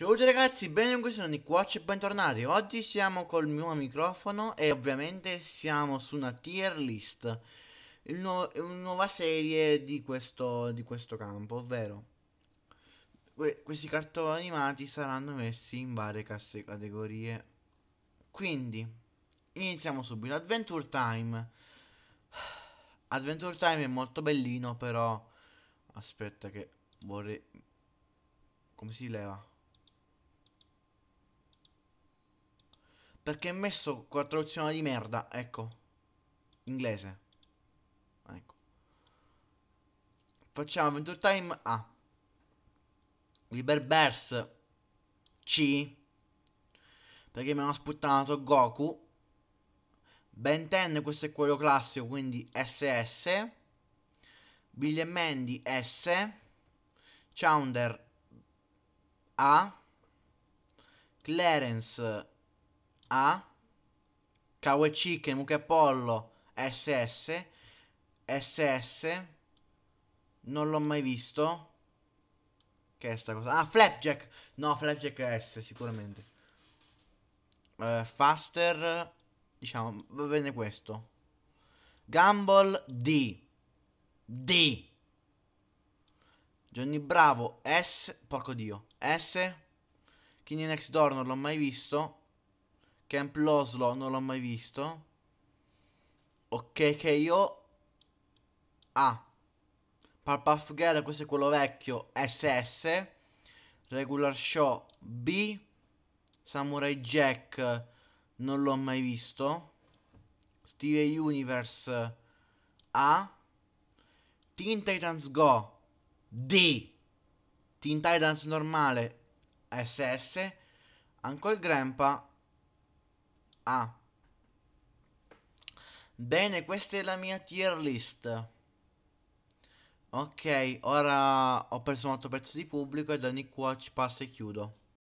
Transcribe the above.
Ciao tutti ragazzi, benvenuti sono di qua e bentornati. Oggi siamo col mio microfono e ovviamente siamo su una tier list. una nuova serie di questo, di questo campo, ovvero que questi cartoni animati saranno messi in varie casse categorie. Quindi, iniziamo subito. Adventure Time. Adventure Time è molto bellino, però... Aspetta che vorrei... Come si leva? Perché è messo con la traduzione di merda, ecco. Inglese. Ecco. Facciamo Adventure Time A. Liber Bears C. Perché mi hanno sputtanato Goku. Ben 10, questo è quello classico, quindi SS. Billy e Mandy S. Chowder A. Clarence a, Kawechike, Muchepollo, SS, SS, non l'ho mai visto. Che è sta cosa? Ah, Flapjack! No, Flapjack è S sicuramente. Uh, faster, diciamo, va bene questo. Gumball D. D. Johnny Bravo S. Porco dio. S. Kini Next Door non l'ho mai visto. Camp Loslo non l'ho mai visto. Ok, che io... Ah. Palpuff Girl, questo è quello vecchio, SS. Regular Show, B. Samurai Jack, non l'ho mai visto. Steve Universe, A. Teen Titans Go, D. Teen Titans normale, SS. Ancora il Grandpa, a. Bene, questa è la mia tier list. Ok, ora ho preso un altro pezzo di pubblico e da Nick Watch passa e chiudo.